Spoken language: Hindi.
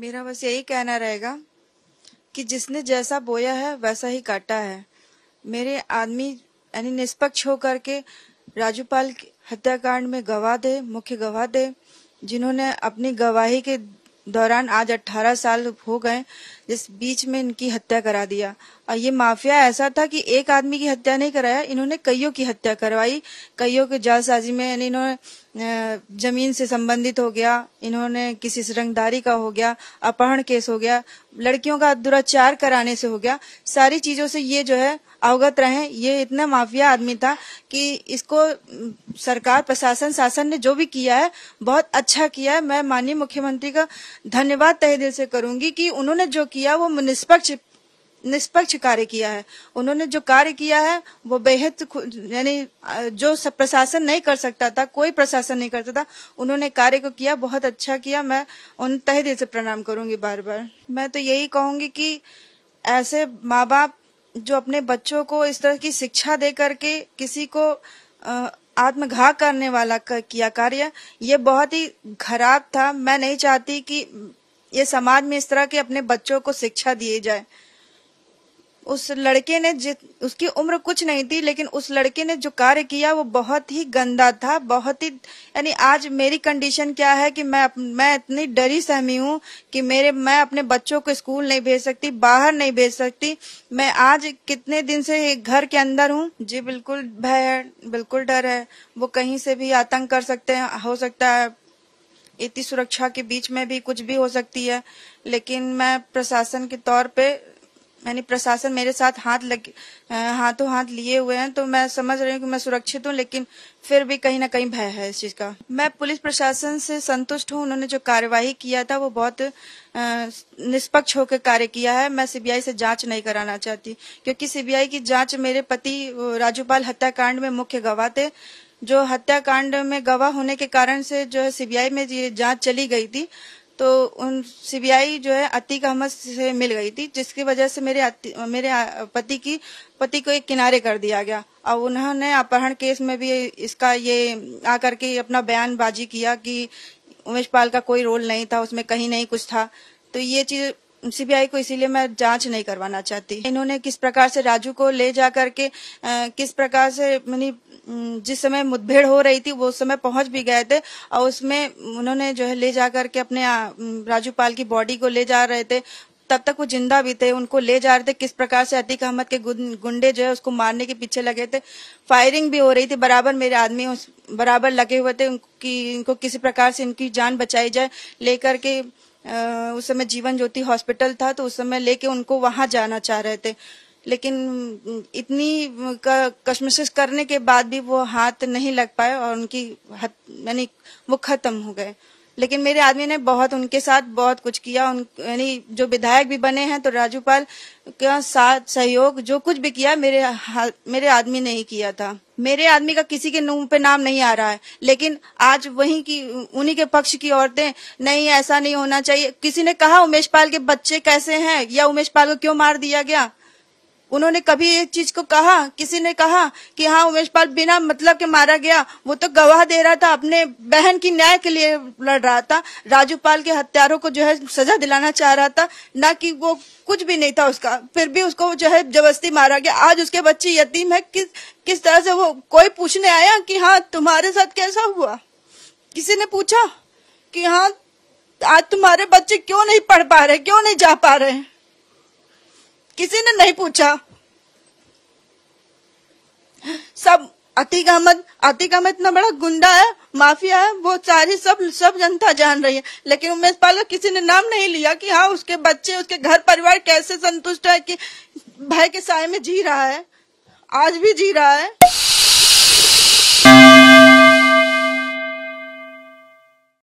मेरा बस यही कहना रहेगा कि जिसने जैसा बोया है वैसा ही काटा है मेरे आदमी यानी निष्पक्ष होकर के राजूपाल हत्याकांड में गवाह दे मुख्य गवाह दे जिन्होंने अपनी गवाही के दौरान आज 18 साल हो गए जिस बीच में इनकी हत्या करा दिया और ये माफिया ऐसा था कि एक आदमी की हत्या नहीं कराया इन्होंने कईयों की हत्या करवाई कईयों के जालसाजी में यानी इन्होंने जमीन से संबंधित हो गया इन्होंने किसी रंगदारी का हो गया अपहरण केस हो गया लड़कियों का दुराचार कराने से हो गया सारी चीजों से ये जो है अवगत रहे ये इतना माफिया आदमी था कि इसको सरकार प्रशासन शासन ने जो भी किया है बहुत अच्छा किया है मैं माननीय मुख्यमंत्री का धन्यवाद तहे दिल से करूंगी कि उन्होंने जो किया वो निष्पक्ष निष्पक्ष कार्य किया है उन्होंने जो कार्य किया है वो बेहद यानी जो प्रशासन नहीं कर सकता था कोई प्रशासन नहीं करता था उन्होंने कार्य को किया बहुत अच्छा किया मैं उन तह दिल से प्रणाम करूंगी बार बार मैं तो यही कहूंगी कि ऐसे माँ बाप जो अपने बच्चों को इस तरह की शिक्षा दे करके किसी को आत्मघात करने वाला कर, किया कार्य ये बहुत ही खराब था मैं नहीं चाहती कि ये समाज में इस तरह के अपने बच्चों को शिक्षा दिए जाए उस लड़के ने जित उसकी उम्र कुछ नहीं थी लेकिन उस लड़के ने जो कार्य किया वो बहुत ही गंदा था बहुत ही यानी आज मेरी कंडीशन क्या है कि मैं मैं इतनी डरी सहमी हूँ कि मेरे मैं अपने बच्चों को स्कूल नहीं भेज सकती बाहर नहीं भेज सकती मैं आज कितने दिन से घर के अंदर हूँ जी बिल्कुल भय है बिल्कुल डर है वो कहीं से भी आतंक कर सकते हैं हो सकता है इतनी सुरक्षा के बीच में भी कुछ भी हो सकती है लेकिन मैं प्रशासन के तौर पर यानी प्रशासन मेरे साथ हाथ लग हाथों हाथ लिए हुए हैं तो मैं समझ रही हूँ कि मैं सुरक्षित हूँ लेकिन फिर भी कहीं ना कहीं भय है इस चीज का मैं पुलिस प्रशासन से संतुष्ट हूँ उन्होंने जो कार्यवाही किया था वो बहुत निष्पक्ष होकर कार्य किया है मैं सीबीआई से जांच नहीं कराना चाहती क्योंकि सीबीआई की जांच मेरे पति राजूपाल हत्याकांड में मुख्य गवाह थे जो हत्याकांड में गवाह होने के कारण से जो है सीबीआई में ये जांच चली गई थी तो उन सीबीआई जो है अतीक अहमद से मिल गई थी जिसकी वजह से मेरे मेरे पति की पति को एक किनारे कर दिया गया और उन्होंने अपहरण केस में भी इसका ये आकर के अपना बयानबाजी किया कि उमेश पाल का कोई रोल नहीं था उसमें कहीं नहीं कुछ था तो ये चीज सीबीआई को इसीलिए मैं जांच नहीं करवाना चाहती इन्होंने किस प्रकार से राजू को ले जा करके किस प्रकार से मनी जिस समय मुठभेड़ हो रही थी वो उस समय पहुंच भी गए थे और उसमें उन्होंने जो है ले जा करके अपने राजू पाल की बॉडी को ले जा रहे थे तब तक वो जिंदा भी थे उनको ले जा रहे थे किस प्रकार से अतीक अहमद के गुंडे जो है उसको मारने के पीछे लगे थे फायरिंग भी हो रही थी बराबर मेरे आदमी बराबर लगे हुए थे उनकी इनको किसी प्रकार से इनकी जान बचाई जाए लेकर के उस समय जीवन ज्योति हॉस्पिटल था तो उस समय लेके उनको वहां जाना चाह रहे थे लेकिन इतनी कशमश करने के बाद भी वो हाथ नहीं लग पाए और उनकी यानी वो खत्म हो गए लेकिन मेरे आदमी ने बहुत उनके साथ बहुत कुछ किया उन यानी जो विधायक भी बने हैं तो राजूपाल का साथ सहयोग जो कुछ भी किया मेरे मेरे आदमी ने ही किया था मेरे आदमी का किसी के मुंह पे नाम नहीं आ रहा है लेकिन आज वही की उन्हीं के पक्ष की औरतें नहीं ऐसा नहीं होना चाहिए किसी ने कहा उमेश पाल के बच्चे कैसे हैं या उमेश पाल को क्यों मार दिया गया उन्होंने कभी एक चीज को कहा किसी ने कहा कि हाँ उमेश पाल बिना मतलब के मारा गया वो तो गवाह दे रहा था अपने बहन की न्याय के लिए लड़ रहा था राजू पाल के हत्यारों को जो है सजा दिलाना चाह रहा था ना कि वो कुछ भी नहीं था उसका फिर भी उसको जो है जबरस्ती मारा गया आज उसके बच्चे यतीम है किस किस तरह से वो कोई पूछने आया कि हाँ तुम्हारे साथ कैसा हुआ किसी ने पूछा कि हाँ आज तुम्हारे बच्चे क्यों नहीं पढ़ पा रहे क्यों नहीं जा पा रहे हैं किसी ने नहीं पूछा सब अतिकामत अहमद इतना बड़ा गुंडा है माफिया है वो सारी सब सब जनता जान रही है लेकिन उमेश पाल किसी ने नाम नहीं लिया कि हाँ उसके बच्चे उसके घर परिवार कैसे संतुष्ट है कि भाई के साय में जी रहा है आज भी जी रहा है